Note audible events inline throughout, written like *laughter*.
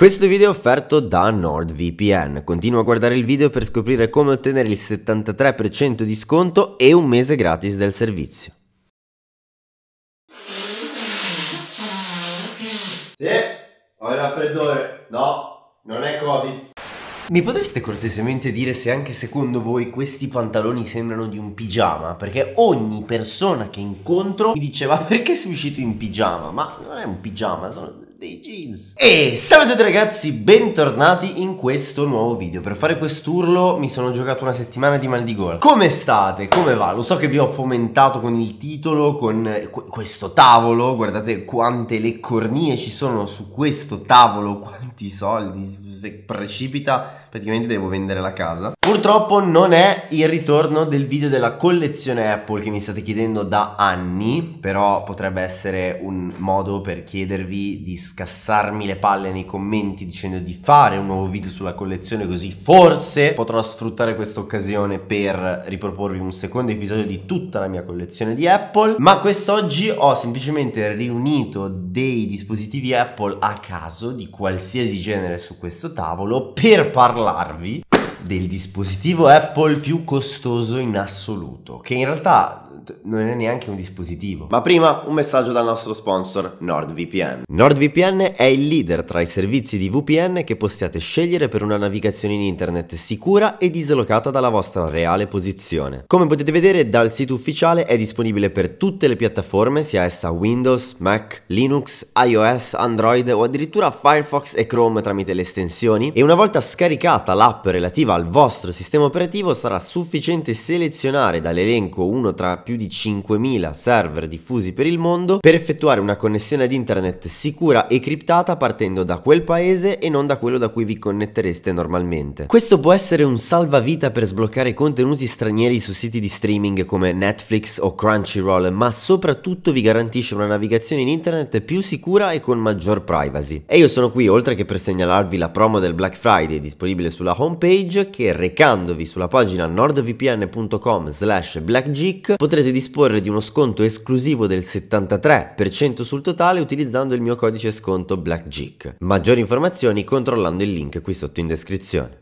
Questo video è offerto da NordVPN. Continua a guardare il video per scoprire come ottenere il 73% di sconto e un mese gratis del servizio. Sì, ho il raffreddore. No, non è Covid. Mi potreste cortesemente dire se anche secondo voi questi pantaloni sembrano di un pigiama? Perché ogni persona che incontro mi diceva perché sei uscito in pigiama? Ma non è un pigiama, sono dei jeans E salve a tutti ragazzi, bentornati in questo nuovo video Per fare quest'urlo mi sono giocato una settimana di mal di gol. Come state? Come va? Lo so che vi ho fomentato con il titolo, con questo tavolo Guardate quante le cornie ci sono su questo tavolo Quanti soldi, se precipita praticamente devo vendere la casa Purtroppo non è il ritorno del video della collezione Apple che mi state chiedendo da anni Però potrebbe essere un modo per chiedervi di scassarmi le palle nei commenti dicendo di fare un nuovo video sulla collezione così forse potrò sfruttare questa occasione per riproporvi un secondo episodio di tutta la mia collezione di Apple, ma quest'oggi ho semplicemente riunito dei dispositivi Apple a caso di qualsiasi genere su questo tavolo per parlarvi del dispositivo Apple più costoso in assoluto, che in realtà non è neanche un dispositivo. Ma prima un messaggio dal nostro sponsor NordVPN. NordVPN è il leader tra i servizi di VPN che possiate scegliere per una navigazione in internet sicura e dislocata dalla vostra reale posizione. Come potete vedere dal sito ufficiale è disponibile per tutte le piattaforme, sia essa Windows, Mac, Linux, iOS, Android o addirittura Firefox e Chrome tramite le estensioni e una volta scaricata l'app relativa lavorativa al vostro sistema operativo sarà sufficiente selezionare dall'elenco uno tra più di 5.000 server diffusi per il mondo per effettuare una connessione ad internet sicura e criptata partendo da quel paese e non da quello da cui vi connettereste normalmente. Questo può essere un salvavita per sbloccare contenuti stranieri su siti di streaming come Netflix o Crunchyroll, ma soprattutto vi garantisce una navigazione in internet più sicura e con maggior privacy. E io sono qui oltre che per segnalarvi la promo del Black Friday disponibile sulla homepage package che recandovi sulla pagina nordvpn.com slash blackgeek potrete disporre di uno sconto esclusivo del 73% sul totale utilizzando il mio codice sconto blackgeek. Maggiori informazioni controllando il link qui sotto in descrizione.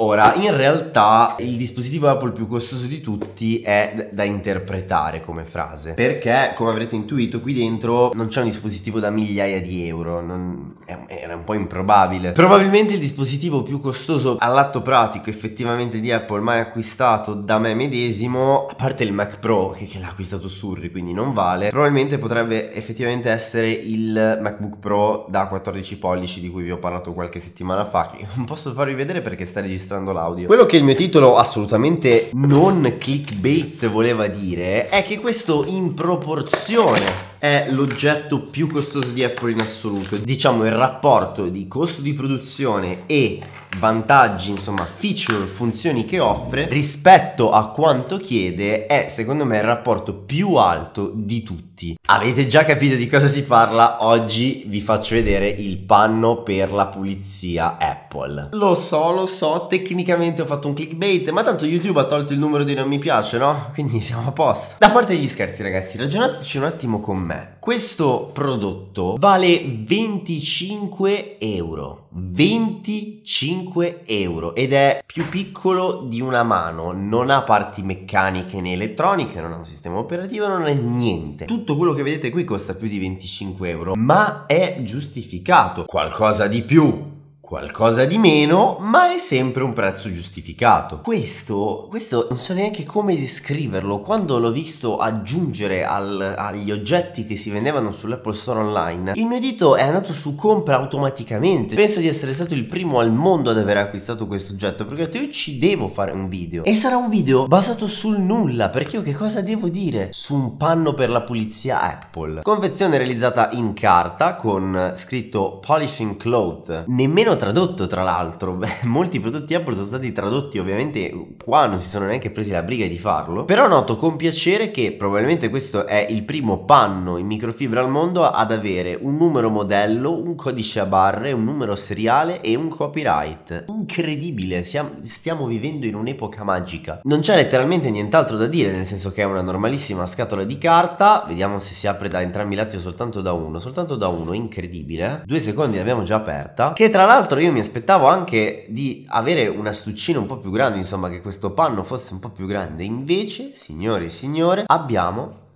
Ora, in realtà il dispositivo Apple più costoso di tutti è da interpretare come frase, perché come avrete intuito qui dentro non c'è un dispositivo da migliaia di euro, non, era un po' improbabile. Probabilmente il dispositivo più costoso all'atto pratico effettivamente di Apple mai acquistato da me medesimo, a parte il Mac Pro che, che l'ha acquistato Surri quindi non vale, probabilmente potrebbe effettivamente essere il MacBook Pro da 14 pollici di cui vi ho parlato qualche settimana fa, che non posso farvi vedere perché sta registrando registrando l'audio. Quello che il mio titolo assolutamente non clickbait voleva dire è che questo in proporzione è l'oggetto più costoso di Apple in assoluto. Diciamo il rapporto di costo di produzione e vantaggi, insomma, feature, funzioni che offre rispetto a quanto chiede è secondo me il rapporto più alto di tutti. Avete già capito di cosa si parla? Oggi vi faccio vedere il panno per la pulizia Apple. Lo so, lo so, tecnicamente ho fatto un clickbait, ma tanto YouTube ha tolto il numero di non mi piace, no? Quindi siamo a posto. Da parte degli scherzi, ragazzi, ragionateci un attimo con me. Sam. Questo prodotto vale 25 euro. 25 euro ed è più piccolo di una mano, non ha parti meccaniche né elettroniche, non ha un sistema operativo, non ha niente. Tutto quello che vedete qui costa più di 25 euro, ma è giustificato. Qualcosa di più qualcosa di meno, ma è sempre un prezzo giustificato. Questo, questo non so neanche come descriverlo. Quando l'ho visto aggiungere al, agli oggetti che si vendevano sull'Apple Store online, il mio dito è andato su compra automaticamente. Penso di essere stato il primo al mondo ad aver acquistato questo oggetto perché ho detto io ci devo fare un video. E sarà un video basato sul nulla perché io che cosa devo dire su un panno per la pulizia Apple? Confezione realizzata in carta con scritto polishing cloth. Nemmeno tradotto tra l'altro, Beh, *laughs* molti prodotti Apple sono stati tradotti ovviamente qua, non si sono neanche presi la briga di farlo, però noto con piacere che probabilmente questo è il primo panno in microfibra al mondo ad avere un numero modello, un codice a barre, un numero seriale e un copyright. Incredibile, siamo, stiamo vivendo in un'epoca magica. Non c'è letteralmente nient'altro da dire, nel senso che è una normalissima scatola di carta, vediamo se si apre da entrambi i lati o soltanto da uno, soltanto da uno, incredibile. Due secondi l'abbiamo già aperta, che tra l'altro l'altro io mi aspettavo anche di avere un astuccino un po' più grande, insomma che questo panno fosse un po' più grande. Invece, signore e signore, abbiamo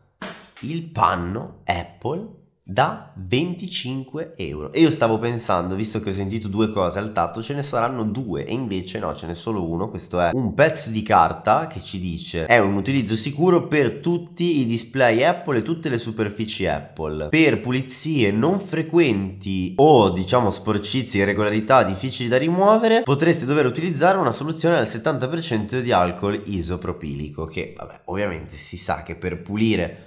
il panno Apple da 25 euro. E io stavo pensando, visto che ho sentito due cose al tatto, ce ne saranno due e invece no, ce n'è solo uno. Questo è un pezzo di carta che ci dice è un utilizzo sicuro per tutti i display Apple e tutte le superfici Apple. Per pulizie non frequenti o diciamo sporcizie, irregolarità difficili da rimuovere, potreste dover utilizzare una soluzione al 70% di alcol isopropilico, che vabbè, ovviamente si sa che per pulire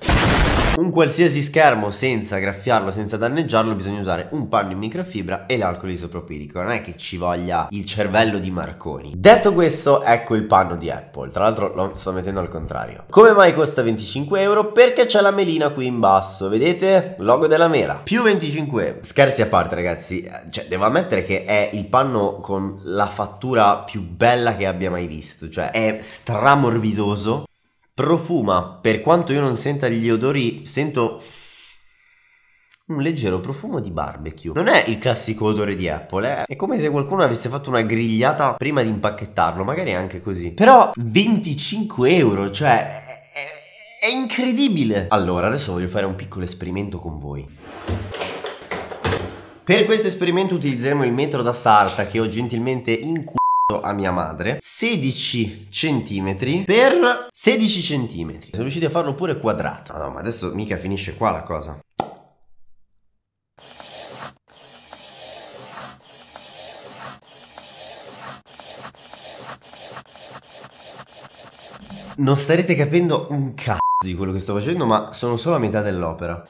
un qualsiasi schermo senza graffiarlo, senza danneggiarlo, bisogna usare un panno in microfibra e l'alcol isopropilico. Non è che ci voglia il cervello di Marconi. Detto questo, ecco il panno di Apple. Tra l'altro lo sto mettendo al contrario. Come mai costa 25 euro? Perché c'è la melina qui in basso, vedete? Logo della mela. Più 25 euro. Scherzi a parte ragazzi, eh, cioè devo ammettere che è il panno con la fattura più bella che abbia mai visto. Cioè è stramorbidoso profuma, per quanto io non senta gli odori, sento un leggero profumo di barbecue. Non è il classico odore di Apple, eh? è come se qualcuno avesse fatto una grigliata prima di impacchettarlo, magari anche così. Però 25 euro, cioè è, incredibile. Allora, adesso voglio fare un piccolo esperimento con voi. Per questo esperimento utilizzeremo il metro da sarta che ho gentilmente in a mia madre 16 centimetri per 16 centimetri sono riusciti a farlo pure quadrato ah, no, ma adesso mica finisce qua la cosa non starete capendo un cazzo di quello che sto facendo ma sono solo a metà dell'opera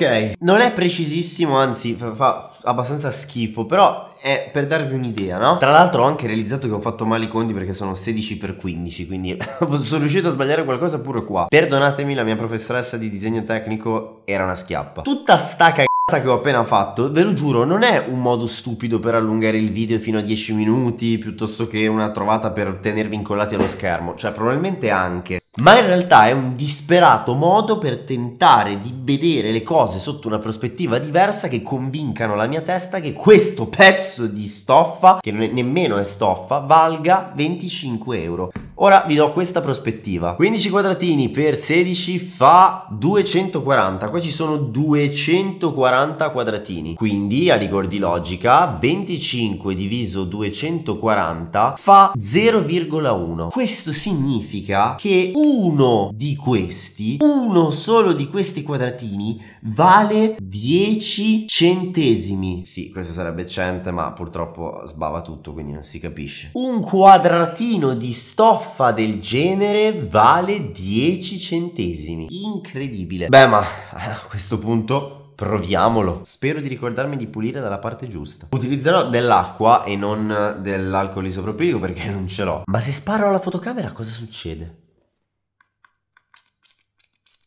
Ok, non è precisissimo, anzi fa abbastanza schifo, però è per darvi un'idea, no? Tra l'altro ho anche realizzato che ho fatto male i conti perché sono 16x15, quindi *laughs* sono riuscito a sbagliare qualcosa pure qua. Perdonatemi, la mia professoressa di disegno tecnico era una schiappa. Tutta sta cagata che ho appena fatto, ve lo giuro, non è un modo stupido per allungare il video fino a 10 minuti piuttosto che una trovata per tenervi incollati allo schermo, cioè probabilmente anche, ma in realtà è un disperato modo per tentare di vedere le cose sotto una prospettiva diversa che convincano la mia testa che questo pezzo di stoffa, che è, nemmeno è stoffa, valga 25 euro. Ora vi do questa prospettiva. 15 quadratini per 16 fa 240. Qua ci sono 240 quadratini. Quindi, a rigor di logica, 25 diviso 240 fa 0,1. Questo significa che uno di questi, uno solo di questi quadratini, vale 10 centesimi. Sì, questo sarebbe 100, ma purtroppo sbava tutto, quindi non si capisce. Un quadratino di stoffa stoffa del genere vale 10 centesimi. Incredibile. Beh, ma eh, a questo punto proviamolo. Spero di ricordarmi di pulire dalla parte giusta. Utilizzerò dell'acqua e non dell'alcol isopropilico perché non ce l'ho. Ma se sparo alla fotocamera cosa succede?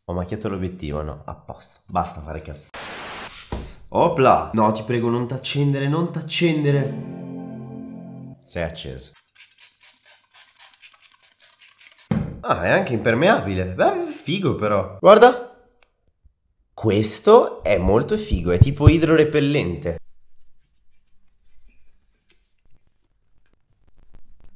Ho macchiato l'obiettivo, no, a posto. Basta fare cazzo. Opla! No, ti prego, non t'accendere, non t'accendere. Sei acceso. Ah, è anche impermeabile. Beh, figo però. Guarda. Questo è molto figo, è tipo idrorepellente.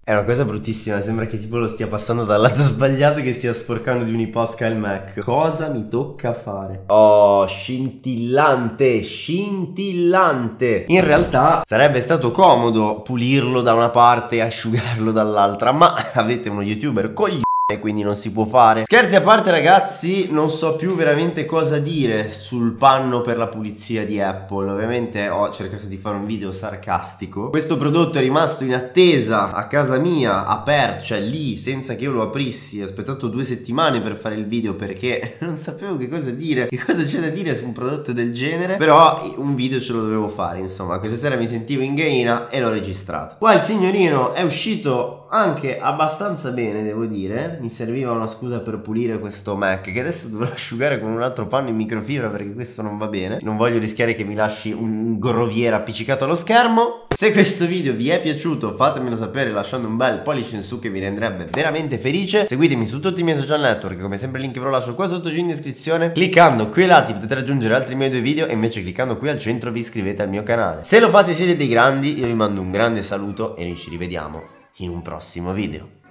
È una cosa bruttissima, sembra che tipo lo stia passando dal lato *laughs* sbagliato e che stia sporcando di uniposca il Mac. Cosa mi tocca fare? Oh, scintillante, scintillante. In realtà sarebbe stato comodo pulirlo da una parte e asciugarlo dall'altra, ma *laughs* avete uno youtuber coglione e quindi non si può fare Scherzi a parte ragazzi non so più veramente cosa dire sul panno per la pulizia di Apple Ovviamente ho cercato di fare un video sarcastico Questo prodotto è rimasto in attesa a casa mia aperto cioè lì senza che io lo aprissi Ho aspettato due settimane per fare il video perché *laughs* non sapevo che cosa dire Che cosa c'è da dire su un prodotto del genere Però un video ce lo dovevo fare insomma Questa sera mi sentivo in ghaina e l'ho registrato Qua il signorino è uscito anche abbastanza bene, devo dire. Mi serviva una scusa per pulire questo Mac, che adesso dovrò *laughs* asciugare con un altro panno in microfibra perché questo non va bene. Non voglio rischiare che mi lasci un groviera appiccicato allo schermo. Se questo video vi è piaciuto fatemelo sapere lasciando un bel pollice in su che mi renderebbe veramente felice. Seguitemi su tutti i miei social network, come sempre il link ve lo lascio qua sotto giù in descrizione. Cliccando qui ai lati potete raggiungere altri miei due video e invece cliccando qui al centro vi iscrivete al mio canale. Se lo fate siete dei grandi, io vi mando un grande saluto e noi ci rivediamo in un prossimo video.